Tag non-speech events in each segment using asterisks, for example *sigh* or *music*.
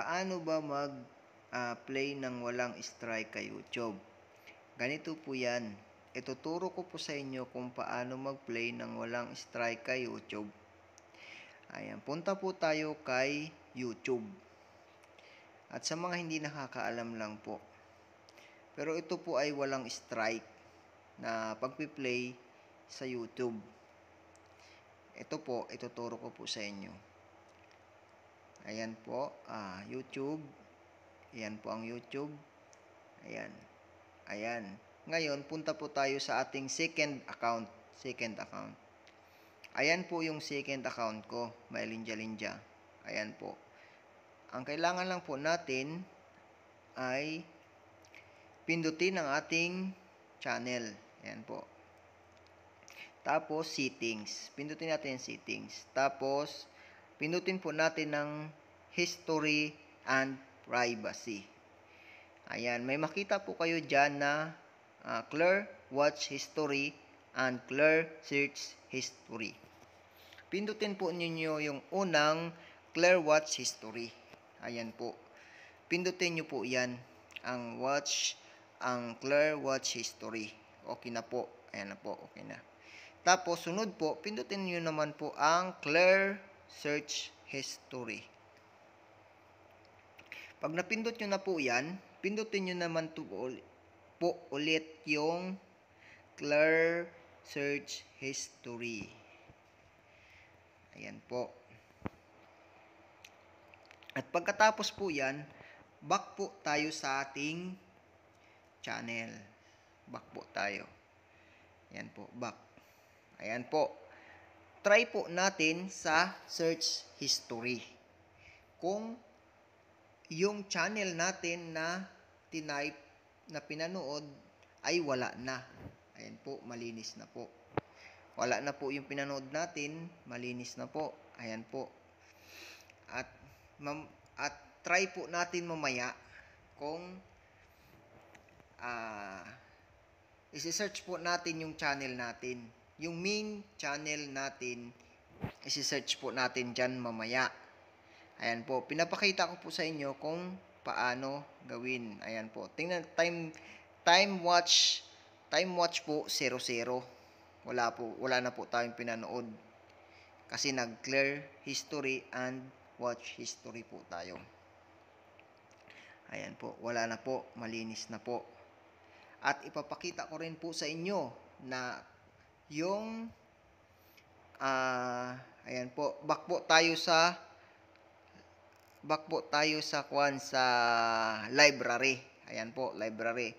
Paano ba mag-play ah, uh, ng walang strike kay YouTube? Ganito po yan. Ituturo ko po sa inyo kung paano mag-play ng walang strike kay YouTube. Ayan, punta po tayo kay YouTube. At sa mga hindi nakakaalam lang po. Pero ito po ay walang strike na pagpi-play sa YouTube. Ito po, ituturo ko po sa inyo. Ayan po, uh, YouTube. Ayan po ang YouTube. Ayan. Ayan. Ngayon, punta po tayo sa ating second account. Second account. Ayan po yung second account ko, may Linja Ayan po. Ang kailangan lang po natin ay pindutin ang ating channel. Ayan po. Tapos, settings. Pindutin natin settings. Tapos, pinutin po natin ng history and privacy. Ayan, may makita po kayo dyan na uh, ah, clear watch history and clear search history. Pindutin po ninyo yung unang clear watch history. Ayan po. Pindutin nyo po yan. Ang watch, ang clear watch history. Okay na po. Ayan na po. Okay na. Tapos, sunod po, pindutin nyo naman po ang clear search history. Pag napindot nyo na po yan, pindutin nyo naman to, po ulit yung clear search history. Ayan po. At pagkatapos po yan, back po tayo sa ating channel. Back po tayo. Ayan po, back. Ayan po try po natin sa search history. Kung yung channel natin na tinype na pinanood ay wala na. Ayan po, malinis na po. Wala na po yung pinanood natin, malinis na po. Ayan po. At mam, at try po natin mamaya kung ah uh, i-search po natin yung channel natin yung main channel natin, isi-search po natin dyan mamaya. Ayan po, pinapakita ko po sa inyo kung paano gawin. Ayan po, tingnan, time, time watch, time watch po 00. Wala po, wala na po tayong pinanood. Kasi nag-clear history and watch history po tayo. Ayan po, wala na po, malinis na po. At ipapakita ko rin po sa inyo na yung uh, ayan po, back po tayo sa back po tayo sa kwan sa library. Ayan po, library.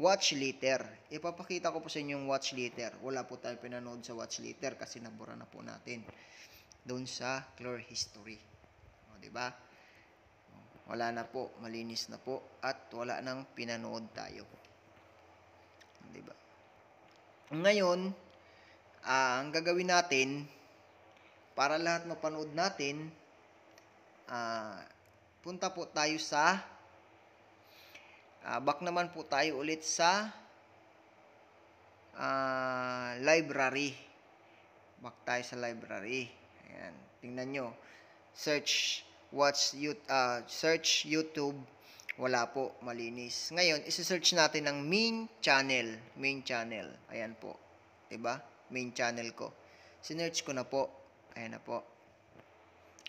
Watch later. Ipapakita ko po sa inyo yung watch later. Wala po tayo pinanood sa watch later kasi nabura na po natin doon sa clear history. O, di ba? Wala na po, malinis na po at wala nang pinanood tayo. 'Di ba? Ngayon, uh, ang gagawin natin para lahat mapanood natin uh, punta po tayo sa uh, back naman po tayo ulit sa uh, library back tayo sa library ayan tingnan nyo search watch you uh, search YouTube wala po malinis ngayon i-search natin ng main channel main channel ayan po 'di ba main channel ko. Sinearch ko na po. Ayan na po.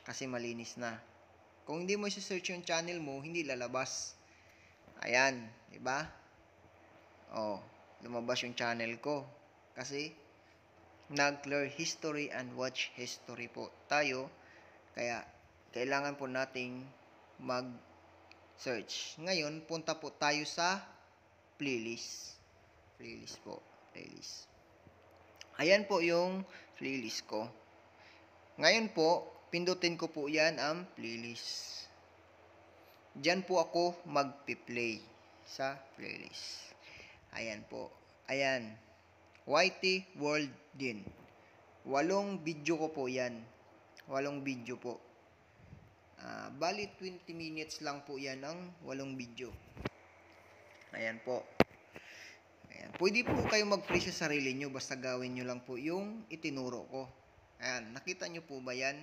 Kasi malinis na. Kung hindi mo search yung channel mo, hindi lalabas. Ayan, 'di ba? Oh, lumabas yung channel ko kasi nag-clear history and watch history po tayo. Kaya kailangan po nating mag-search. Ngayon, punta po tayo sa playlist. Playlist po. Playlist. Ayan po yung playlist ko. Ngayon po, pindutin ko po yan ang playlist. Diyan po ako magpi-play sa playlist. Ayan po. Ayan. YT World din. Walong video ko po yan. Walong video po. Uh, bali 20 minutes lang po yan ang walong video. Ayan po. Ayan. Pwede po kayong mag-free sa sarili nyo basta gawin nyo lang po yung itinuro ko. Ayan. Nakita nyo po ba yan?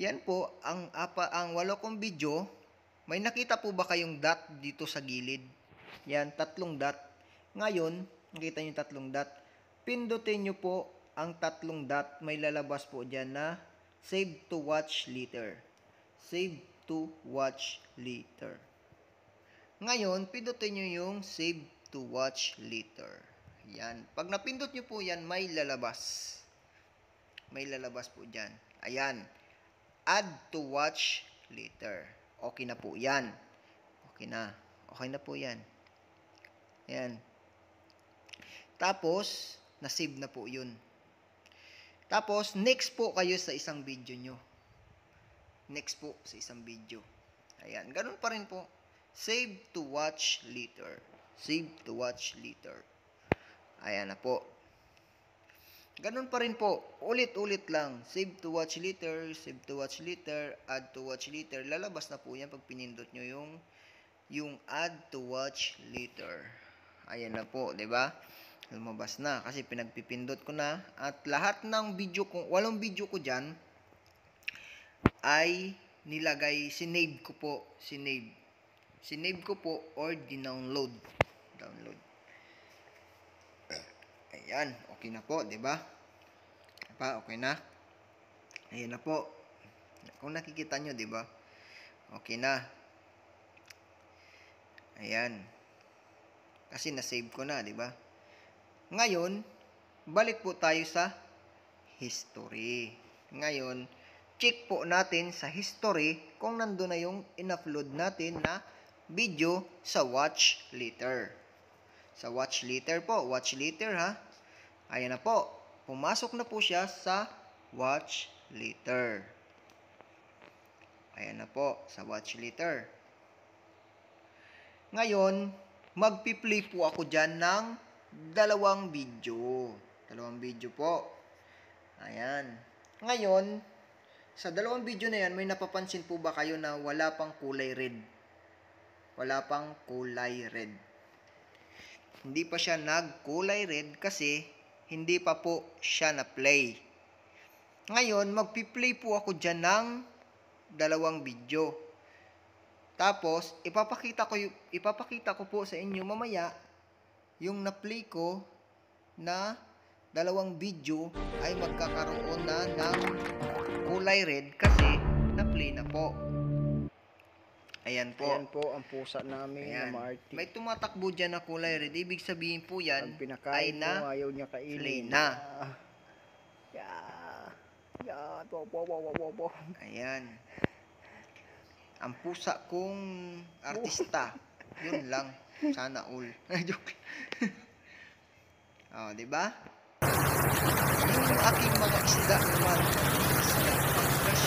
Yan po, ang, apa, ang walo kong video, may nakita po ba kayong dot dito sa gilid? Yan, tatlong dot. Ngayon, nakita nyo tatlong dot. Pindutin nyo po ang tatlong dot. May lalabas po dyan na save to watch later. Save to watch later. Ngayon, pindutin nyo yung save to watch later. Yan. Pag napindot nyo po yan, may lalabas. May lalabas po dyan. Ayan. Add to watch later. Okay na po yan. Okay na. Okay na po yan. Ayan. Tapos, nasave na po yun. Tapos, next po kayo sa isang video nyo. Next po sa isang video. Ayan. Ganun pa rin po. Save to watch later. Save to watch later. Ayan na po. Ganun pa rin po. Ulit-ulit lang. Save to watch later, save to watch later, add to watch later. Lalabas na po yan pag pinindot nyo yung, yung add to watch later. Ayan na po, ba diba? Lumabas na kasi pinagpipindot ko na. At lahat ng video ko, walong video ko dyan, ay nilagay, sinave ko po, sinave. Sinave ko po or dinownload download. Ayan, okay na po, 'di ba? Pa, okay na. Ayan na po. Kung nakikita nyo, 'di ba? Okay na. Ayan. Kasi na-save ko na, 'di ba? Ngayon, balik po tayo sa history. Ngayon, check po natin sa history kung nando na yung in-upload natin na video sa watch later. Sa watch liter po, watch liter ha. Ayan na po, pumasok na po siya sa watch liter. Ayan na po, sa watch liter. Ngayon, magpi-play po ako dyan ng dalawang video. Dalawang video po. Ayan. Ngayon, sa dalawang video na yan, may napapansin po ba kayo na wala pang kulay red? Wala pang kulay red hindi pa siya nagkulay red kasi hindi pa po siya na-play. Ngayon, magpi-play po ako dyan ng dalawang video. Tapos, ipapakita ko, ipapakita ko po sa inyo mamaya yung na-play ko na dalawang video ay magkakaroon na ng kulay red kasi na-play na po. Ayan po. Ayan po ang pusa namin Ayan. na maarte. May tumatakbo dyan na kulay red. Ibig sabihin po yan ang ay na po, ayaw niya kainin. Lina. na. Yeah. Yeah. Po, po, po, po, po. Ayan. Ang pusa kong artista. *laughs* Yun lang. Sana all. *laughs* Joke. oh, di ba? Yung aking mga isda naman, isda, fresh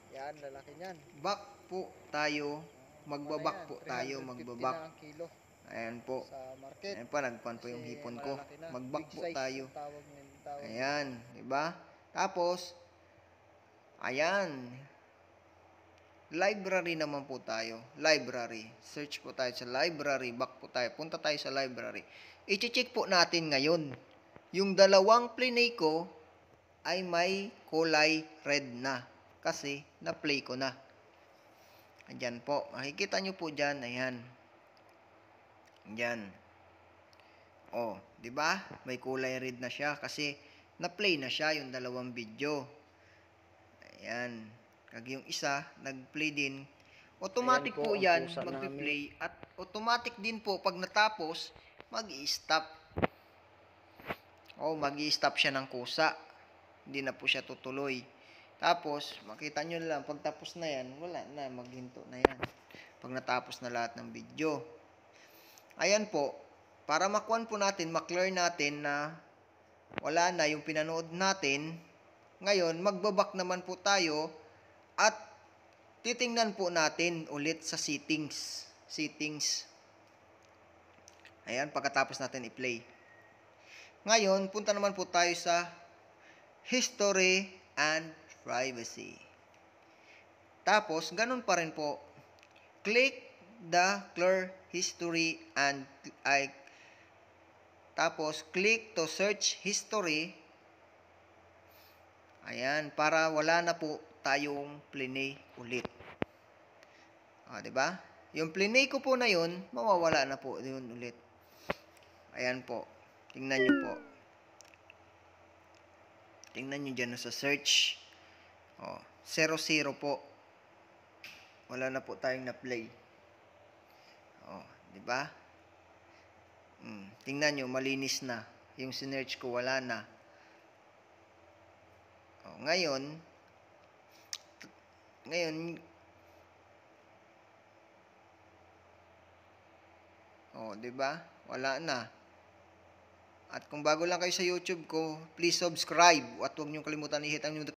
Yan, lalaki niyan. Back po tayo. Magbabak ano po tayo, magbabak. kilo. Ayan po. Sa market. Ayan pa, nagpan po yung hipon ko. Magbak po tayo. Ayan, di ba? Tapos, ayan. Library naman po tayo. Library. Search po tayo sa library. Back po tayo. Punta tayo sa library. I-check po natin ngayon. Yung dalawang plinay ko ay may kulay red na kasi na-play ko na. Ayan po. Makikita nyo po dyan. Ayan. Ayan. O, oh, di ba? May kulay red na siya kasi na-play na siya yung dalawang video. Ayan. Kag yung isa, nag-play din. Automatic po, po yan, magpi-play. At automatic din po, pag natapos, mag-i-stop. O, oh, mag-i-stop siya ng kusa. Hindi na po siya tutuloy. Tapos, makita nyo lang, pagtapos na yan, wala na, maghinto na yan. Pag natapos na lahat ng video. Ayan po, para makuan po natin, maklear natin na wala na yung pinanood natin. Ngayon, magbabak naman po tayo at titingnan po natin ulit sa settings. Settings. Ayan, pagkatapos natin i-play. Ngayon, punta naman po tayo sa History and privacy. Tapos, ganun pa rin po. Click the clear history and I tapos click to search history. Ayan, para wala na po tayong plinay ulit. O, ah, ba? Diba? Yung plinay ko po na yun, mawawala na po yun ulit. Ayan po. Tingnan nyo po. Tingnan nyo dyan sa search. Oh, 0-0 po. Wala na po tayong na-play. Oh, 'di ba? Mm, tingnan niyo, malinis na. Yung sinerge ko wala na. Oh, ngayon ngayon Oh, 'di ba? Wala na. At kung bago lang kayo sa YouTube ko, please subscribe at huwag niyo kalimutan i-hit ang